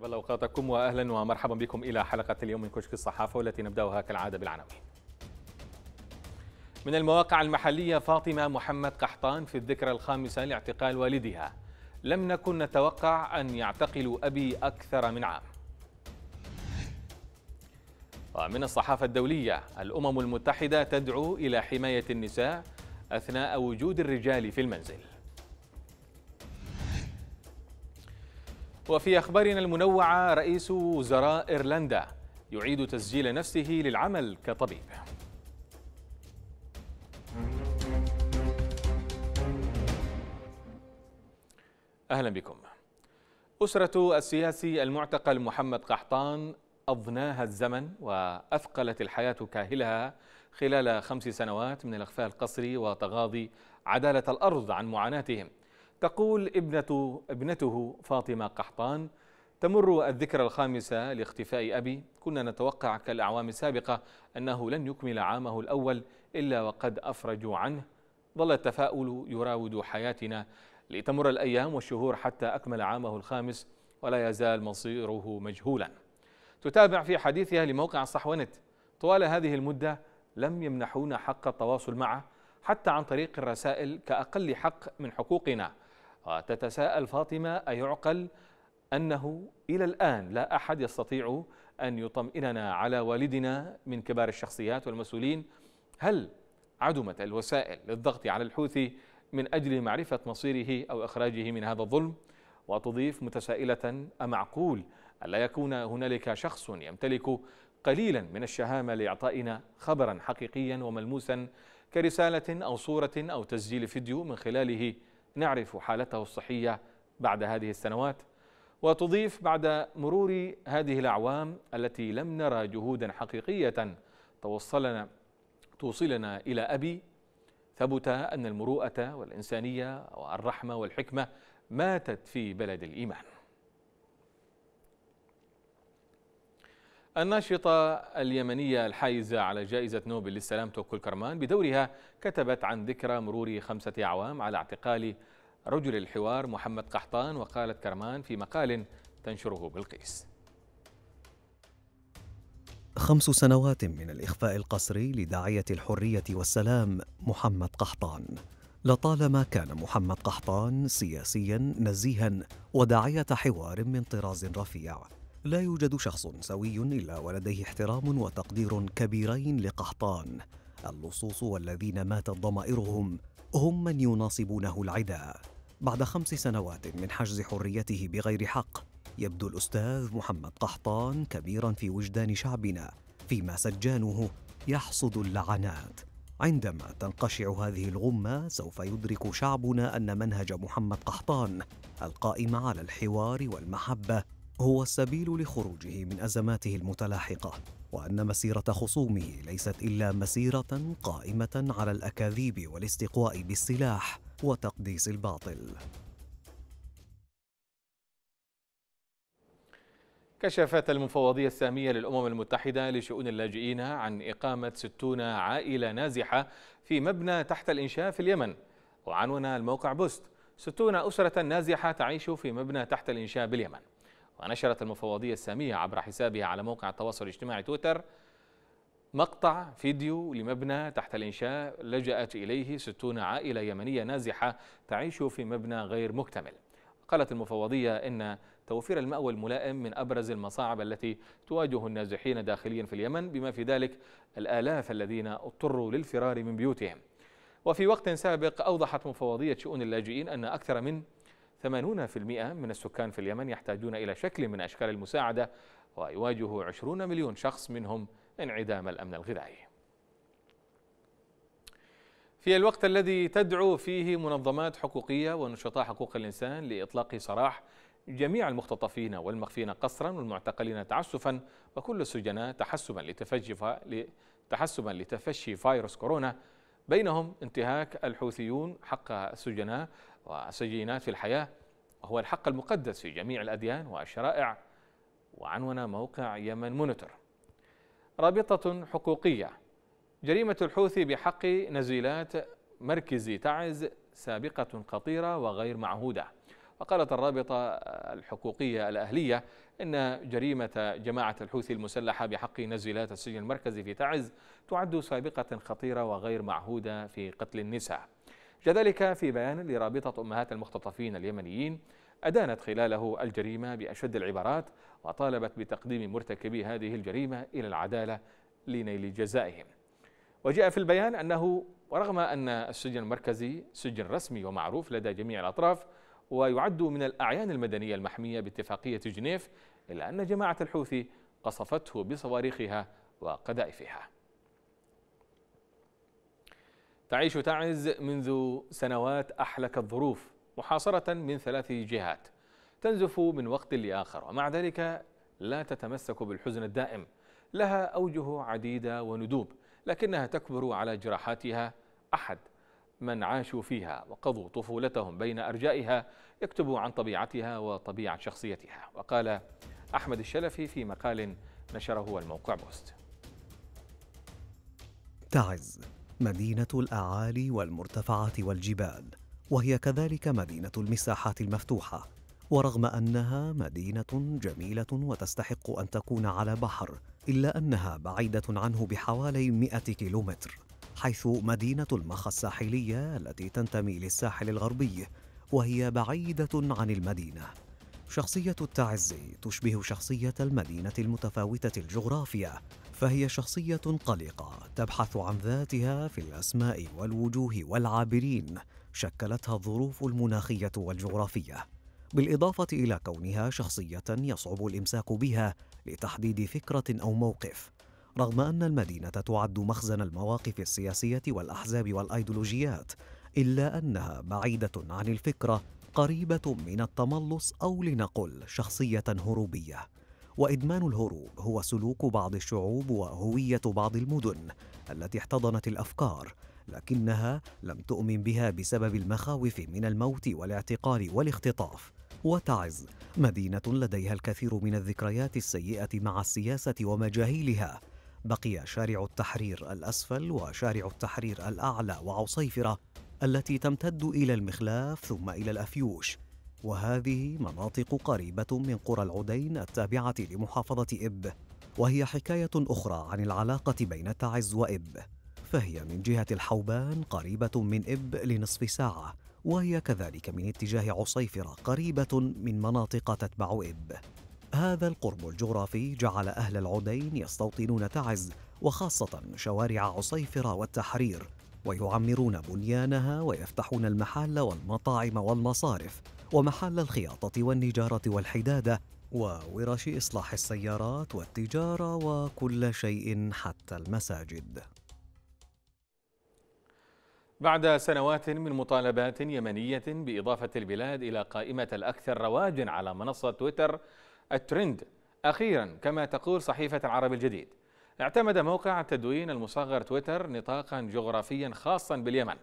طيب الله اوقاتكم واهلا ومرحبا بكم الى حلقه اليوم من كشك الصحافه والتي نبداها كالعاده بالعناوين. من المواقع المحليه فاطمه محمد قحطان في الذكرى الخامسه لاعتقال والدها. لم نكن نتوقع ان يعتقلوا ابي اكثر من عام. ومن الصحافه الدوليه الامم المتحده تدعو الى حمايه النساء اثناء وجود الرجال في المنزل. وفي أخبارنا المنوعة رئيس وزراء إيرلندا يعيد تسجيل نفسه للعمل كطبيب أهلا بكم أسرة السياسي المعتقل محمد قحطان أضناها الزمن وأثقلت الحياة كاهلها خلال خمس سنوات من الإخفاء القسري وتغاضي عدالة الأرض عن معاناتهم تقول ابنة ابنته فاطمة قحطان تمر الذكرى الخامسة لاختفاء أبي كنا نتوقع كالأعوام السابقة أنه لن يكمل عامه الأول إلا وقد أفرجوا عنه ظل التفاؤل يراود حياتنا لتمر الأيام والشهور حتى أكمل عامه الخامس ولا يزال مصيره مجهولا تتابع في حديثها لموقع صحونت طوال هذه المدة لم يمنحونا حق التواصل معه حتى عن طريق الرسائل كأقل حق من حقوقنا وتتساءل فاطمة أيعقل أنه إلى الآن لا أحد يستطيع أن يطمئننا على والدنا من كبار الشخصيات والمسؤولين هل عدمت الوسائل للضغط على الحوثي من أجل معرفة مصيره أو إخراجه من هذا الظلم وتضيف متسائلة أمعقول ألا يكون هنالك شخص يمتلك قليلا من الشهامة لإعطائنا خبرا حقيقيا وملموسا كرسالة أو صورة أو تسجيل فيديو من خلاله نعرف حالته الصحية بعد هذه السنوات وتضيف بعد مرور هذه الأعوام التي لم نرى جهودا حقيقية توصلنا توصلنا إلى أبي ثبت أن المروءة والإنسانية والرحمة والحكمة ماتت في بلد الإيمان الناشطة اليمنية الحائزة على جائزة نوبل للسلام توكل كرمان بدورها كتبت عن ذكرى مرور خمسة أعوام على اعتقال رجل الحوار محمد قحطان وقالت كرمان في مقال تنشره بلقيس خمس سنوات من الإخفاء القسري لداعية الحرية والسلام محمد قحطان لطالما كان محمد قحطان سياسيا نزيها وداعية حوار من طراز رفيع لا يوجد شخص سوي إلا ولديه احترام وتقدير كبيرين لقحطان اللصوص والذين ماتت ضمائرهم هم من يناصبونه العداء بعد خمس سنوات من حجز حريته بغير حق يبدو الأستاذ محمد قحطان كبيرا في وجدان شعبنا فيما سجانه يحصد اللعنات عندما تنقشع هذه الغمة سوف يدرك شعبنا أن منهج محمد قحطان القائم على الحوار والمحبة هو السبيل لخروجه من ازماته المتلاحقه وان مسيره خصومه ليست الا مسيره قائمه على الاكاذيب والاستقواء بالسلاح وتقديس الباطل كشفت المفوضية السامية للأمم المتحدة لشؤون اللاجئين عن إقامة 60 عائلة نازحة في مبنى تحت الإنشاء في اليمن وعنون الموقع بوست 60 أسرة نازحة تعيش في مبنى تحت الإنشاء باليمن ونشرت المفوضية السامية عبر حسابها على موقع التواصل الاجتماعي تويتر مقطع فيديو لمبنى تحت الإنشاء لجأت إليه ستون عائلة يمنية نازحة تعيش في مبنى غير مكتمل قالت المفوضية إن توفير المأوى الملائم من أبرز المصاعب التي تواجه النازحين داخليا في اليمن بما في ذلك الآلاف الذين اضطروا للفرار من بيوتهم وفي وقت سابق أوضحت مفوضية شؤون اللاجئين أن أكثر من 80% من السكان في اليمن يحتاجون إلى شكل من أشكال المساعدة ويواجه 20 مليون شخص منهم انعدام الأمن الغذائي في الوقت الذي تدعو فيه منظمات حقوقية ونشطاء حقوق الإنسان لإطلاق سراح جميع المختطفين والمخفين قصرا والمعتقلين تعسفا وكل السجناء تحسبا لتفشي تحسبا لتفشي فيروس كورونا بينهم انتهاك الحوثيون حق السجناء وسجينات في الحياة وهو الحق المقدس في جميع الأديان والشرائع وعنونا موقع يمن مونيتور رابطة حقوقية جريمة الحوثي بحق نزيلات مركز تعز سابقة خطيرة وغير معهودة وقالت الرابطة الحقوقية الأهلية إن جريمة جماعة الحوثي المسلحة بحق نزيلات السجن المركزي في تعز تعد سابقة خطيرة وغير معهودة في قتل النساء كذلك في بيان لرابطة أمهات المختطفين اليمنيين أدانت خلاله الجريمة بأشد العبارات وطالبت بتقديم مرتكبي هذه الجريمة إلى العدالة لنيل جزائهم وجاء في البيان أنه ورغم أن السجن المركزي سجن رسمي ومعروف لدى جميع الأطراف ويعد من الأعيان المدنية المحمية باتفاقية جنيف إلا أن جماعة الحوثي قصفته بصواريخها وقذائفها تعيش تعز منذ سنوات أحلك الظروف محاصرة من ثلاث جهات تنزف من وقت لآخر ومع ذلك لا تتمسك بالحزن الدائم لها أوجه عديدة وندوب لكنها تكبر على جراحاتها أحد من عاشوا فيها وقضوا طفولتهم بين أرجائها يكتب عن طبيعتها وطبيعة شخصيتها وقال أحمد الشلفي في مقال نشره الموقع بوست تعز مدينة الأعالي والمرتفعات والجبال، وهي كذلك مدينة المساحات المفتوحة، ورغم أنها مدينة جميلة وتستحق أن تكون على بحر، إلا أنها بعيدة عنه بحوالي 100 كيلومتر، حيث مدينة المخا الساحلية التي تنتمي للساحل الغربي، وهي بعيدة عن المدينة. شخصية التعزي تشبه شخصية المدينة المتفاوتة الجغرافية، فهي شخصية قلقة تبحث عن ذاتها في الأسماء والوجوه والعابرين شكلتها الظروف المناخية والجغرافية، بالإضافة إلى كونها شخصية يصعب الإمساك بها لتحديد فكرة أو موقف، رغم أن المدينة تعد مخزن المواقف السياسية والأحزاب والأيديولوجيات، إلا أنها بعيدة عن الفكرة قريبة من التملص أو لنقل شخصية هروبية. وادمان الهروب هو سلوك بعض الشعوب وهويه بعض المدن التي احتضنت الافكار لكنها لم تؤمن بها بسبب المخاوف من الموت والاعتقال والاختطاف وتعز مدينه لديها الكثير من الذكريات السيئه مع السياسه ومجاهيلها بقي شارع التحرير الاسفل وشارع التحرير الاعلى وعصيفره التي تمتد الى المخلاف ثم الى الافيوش وهذه مناطق قريبة من قرى العدين التابعة لمحافظة إب وهي حكاية أخرى عن العلاقة بين تعز وإب فهي من جهة الحوبان قريبة من إب لنصف ساعة وهي كذلك من اتجاه عصيفرة قريبة من مناطق تتبع إب هذا القرب الجغرافي جعل أهل العدين يستوطنون تعز وخاصة شوارع عصيفرة والتحرير ويعمرون بنيانها ويفتحون المحال والمطاعم والمصارف ومحل الخياطة والنجارة والحدادة وورش إصلاح السيارات والتجارة وكل شيء حتى المساجد بعد سنوات من مطالبات يمنية بإضافة البلاد إلى قائمة الأكثر رواجا على منصة تويتر الترند أخيرا كما تقول صحيفة العرب الجديد اعتمد موقع التدوين المصغر تويتر نطاقا جغرافيا خاصا باليمن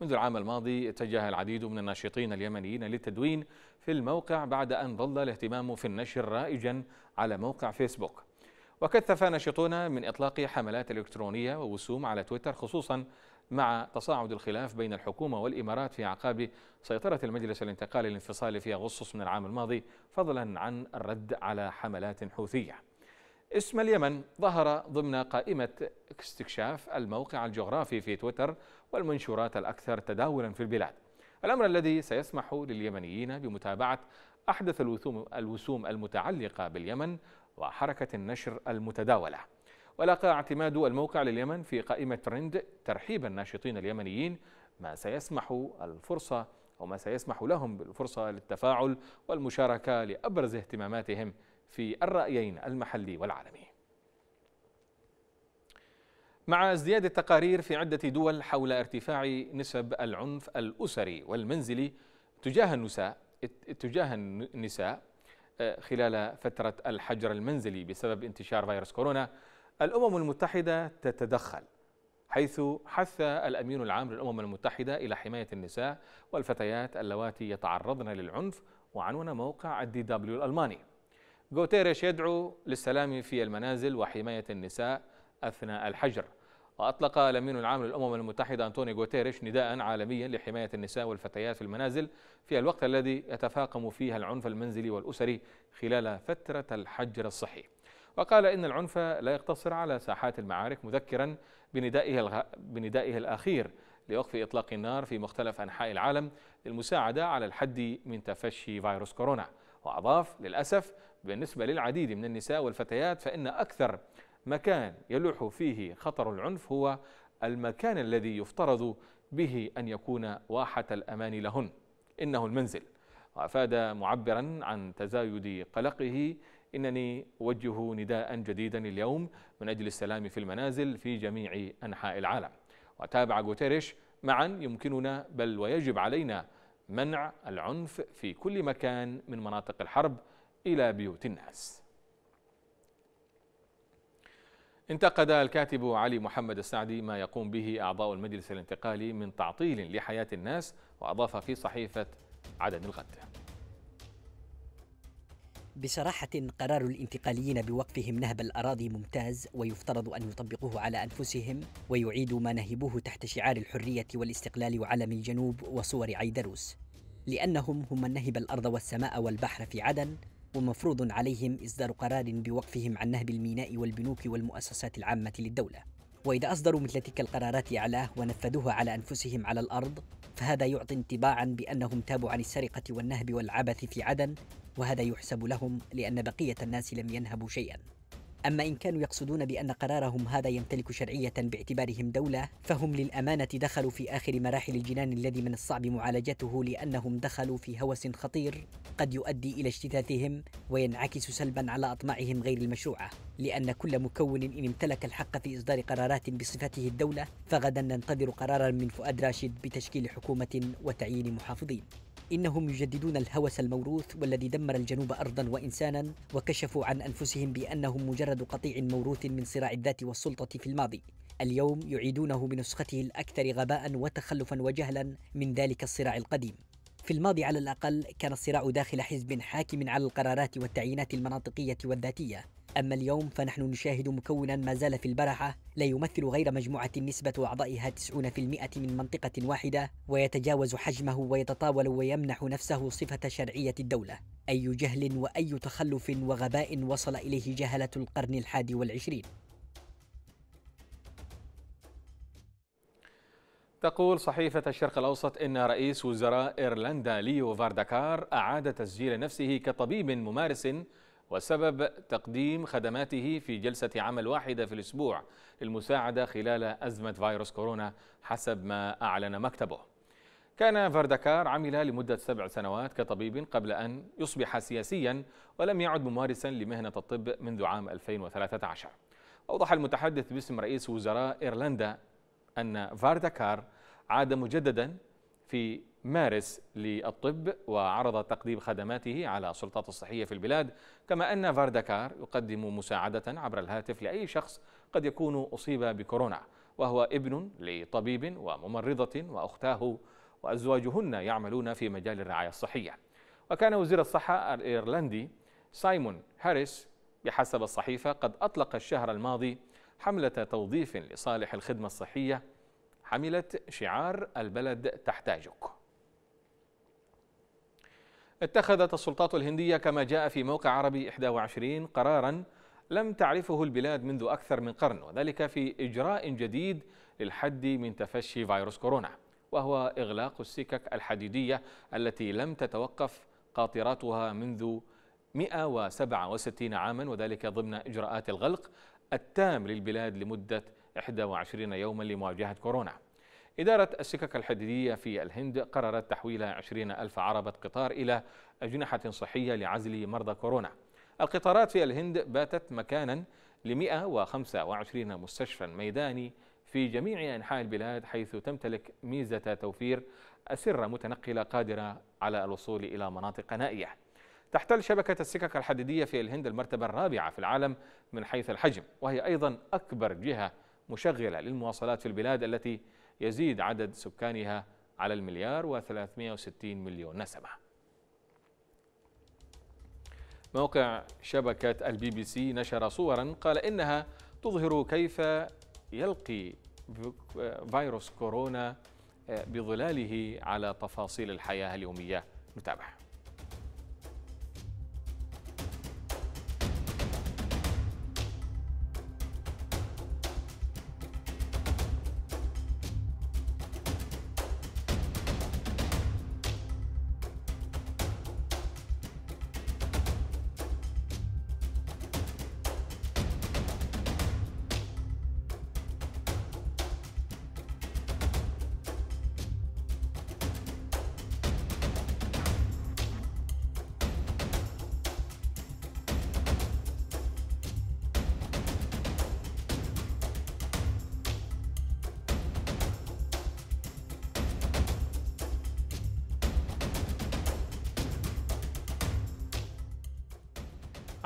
منذ العام الماضي اتجه العديد من الناشطين اليمنيين للتدوين في الموقع بعد أن ظل الاهتمام في النشر رائجا على موقع فيسبوك وكثف ناشطون من إطلاق حملات إلكترونية ووسوم على تويتر خصوصا مع تصاعد الخلاف بين الحكومة والإمارات في عقاب سيطرة المجلس الانتقالي الانفصالي في أغسطس من العام الماضي فضلا عن الرد على حملات حوثية اسم اليمن ظهر ضمن قائمة استكشاف الموقع الجغرافي في تويتر والمنشورات الأكثر تداولا في البلاد الأمر الذي سيسمح لليمنيين بمتابعة أحدث الوسوم المتعلقة باليمن وحركة النشر المتداولة ولاقى اعتماد الموقع لليمن في قائمة ترند ترحيب الناشطين اليمنيين ما سيسمح الفرصة أو ما سيسمح لهم بالفرصة للتفاعل والمشاركة لأبرز اهتماماتهم في الرأيين المحلي والعالمي مع ازدياد التقارير في عدة دول حول ارتفاع نسب العنف الأسري والمنزلي تجاه النساء تجاه النساء آه، خلال فترة الحجر المنزلي بسبب انتشار فيروس كورونا الأمم المتحدة تتدخل حيث حث الأمين العام للأمم المتحدة إلى حماية النساء والفتيات اللواتي يتعرضن للعنف وعنون موقع الدي دبليو الألماني غوتيريش يدعو للسلام في المنازل وحماية النساء أثناء الحجر وأطلق الأمين العام للأمم المتحدة أنطوني غوتيريش نداء عالميا لحماية النساء والفتيات في المنازل في الوقت الذي يتفاقم فيها العنف المنزلي والأسري خلال فترة الحجر الصحي وقال إن العنف لا يقتصر على ساحات المعارك مذكرا بندائه, الغ... بندائه الأخير لوقف إطلاق النار في مختلف أنحاء العالم للمساعدة على الحد من تفشي فيروس كورونا وأضاف للأسف بالنسبة للعديد من النساء والفتيات فإن أكثر مكان يلوح فيه خطر العنف هو المكان الذي يفترض به أن يكون واحة الأمان لهن إنه المنزل وأفاد معبرا عن تزايد قلقه إنني أوجه نداء جديدا اليوم من أجل السلام في المنازل في جميع أنحاء العالم وتابع غوتيريش معا يمكننا بل ويجب علينا منع العنف في كل مكان من مناطق الحرب إلى بيوت الناس انتقد الكاتب علي محمد السعدي ما يقوم به أعضاء المجلس الانتقالي من تعطيل لحياة الناس وأضاف في صحيفة عدن الغد بصراحة قرار الانتقاليين بوقفهم نهب الأراضي ممتاز ويفترض أن يطبقوه على أنفسهم ويعيدوا ما نهبوه تحت شعار الحرية والاستقلال وعلم الجنوب وصور عيدروس لأنهم هم من نهب الأرض والسماء والبحر في عدن ومفروض عليهم إصدار قرار بوقفهم عن نهب الميناء والبنوك والمؤسسات العامة للدولة وإذا أصدروا مثل تلك القرارات أعلاه ونفذوها على أنفسهم على الأرض فهذا يعطي انطباعا بأنهم تابوا عن السرقة والنهب والعبث في عدن وهذا يحسب لهم لأن بقية الناس لم ينهبوا شيئا أما إن كانوا يقصدون بأن قرارهم هذا يمتلك شرعية باعتبارهم دولة فهم للأمانة دخلوا في آخر مراحل الجنان الذي من الصعب معالجته لأنهم دخلوا في هوس خطير قد يؤدي إلى اجتثاثهم وينعكس سلبا على أطماعهم غير المشروعة لأن كل مكون إن امتلك الحق في إصدار قرارات بصفته الدولة فغدا ننتظر قرارا من فؤاد راشد بتشكيل حكومة وتعيين محافظين إنهم يجددون الهوس الموروث والذي دمر الجنوب أرضا وإنسانا وكشفوا عن أنفسهم بأنهم مجرد قطيع موروث من صراع الذات والسلطة في الماضي اليوم يعيدونه بنسخته الأكثر غباء وتخلفا وجهلا من ذلك الصراع القديم في الماضي على الأقل كان الصراع داخل حزب حاكم على القرارات والتعيينات المناطقية والذاتية أما اليوم فنحن نشاهد مكونا ما زال في البرحة لا يمثل غير مجموعة نسبة أعضائها 90% من منطقة واحدة ويتجاوز حجمه ويتطاول ويمنح نفسه صفة شرعية الدولة أي جهل وأي تخلف وغباء وصل إليه جهلة القرن الحادي والعشرين تقول صحيفة الشرق الأوسط إن رئيس وزراء إيرلندا ليو فارداكار أعاد تسجيل نفسه كطبيب ممارس وسبب تقديم خدماته في جلسة عمل واحدة في الأسبوع للمساعدة خلال أزمة فيروس كورونا حسب ما أعلن مكتبه كان فردكار عمل لمدة سبع سنوات كطبيب قبل أن يصبح سياسيا ولم يعد ممارسا لمهنة الطب منذ عام 2013 أوضح المتحدث باسم رئيس وزراء إيرلندا أن فاردكار عاد مجددا في مارس للطب وعرض تقديم خدماته على السلطات الصحية في البلاد كما أن فارداكار يقدم مساعدة عبر الهاتف لأي شخص قد يكون أصيب بكورونا وهو ابن لطبيب وممرضة وأختاه وأزواجهن يعملون في مجال الرعاية الصحية وكان وزير الصحة الإيرلندي سايمون هاريس بحسب الصحيفة قد أطلق الشهر الماضي حملة توظيف لصالح الخدمة الصحية حملت شعار البلد تحتاجك اتخذت السلطات الهندية كما جاء في موقع عربي 21 قرارا لم تعرفه البلاد منذ أكثر من قرن وذلك في إجراء جديد للحد من تفشي فيروس كورونا وهو إغلاق السكك الحديدية التي لم تتوقف قاطراتها منذ 167 عاما وذلك ضمن إجراءات الغلق التام للبلاد لمدة 21 يوما لمواجهة كورونا إدارة السكك الحديدية في الهند قررت تحويل 20 ألف عربة قطار إلى أجنحة صحية لعزل مرضى كورونا القطارات في الهند باتت مكانا ل 125 مستشفى ميداني في جميع أنحاء البلاد حيث تمتلك ميزة توفير أسرة متنقلة قادرة على الوصول إلى مناطق نائية تحتل شبكة السكك الحديدية في الهند المرتبة الرابعة في العالم من حيث الحجم وهي أيضا أكبر جهة مشغلة للمواصلات في البلاد التي يزيد عدد سكانها على المليار و360 مليون نسمة موقع شبكة البي بي سي نشر صورا قال إنها تظهر كيف يلقي فيروس كورونا آه، بظلاله على تفاصيل الحياة اليومية نتابع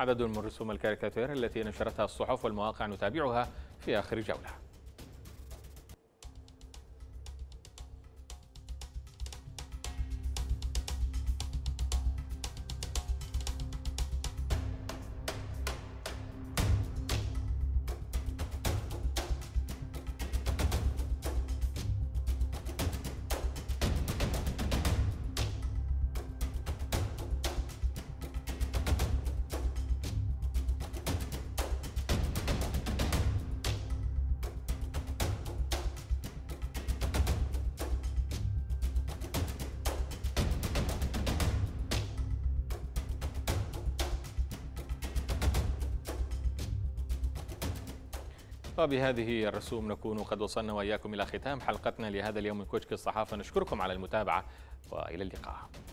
عدد من رسوم الكاريكاتير التي نشرتها الصحف والمواقع نتابعها في آخر جولة وبهذه الرسوم نكون قد وصلنا وإياكم إلى ختام حلقتنا لهذا اليوم من كشك الصحافة نشكركم على المتابعة وإلى اللقاء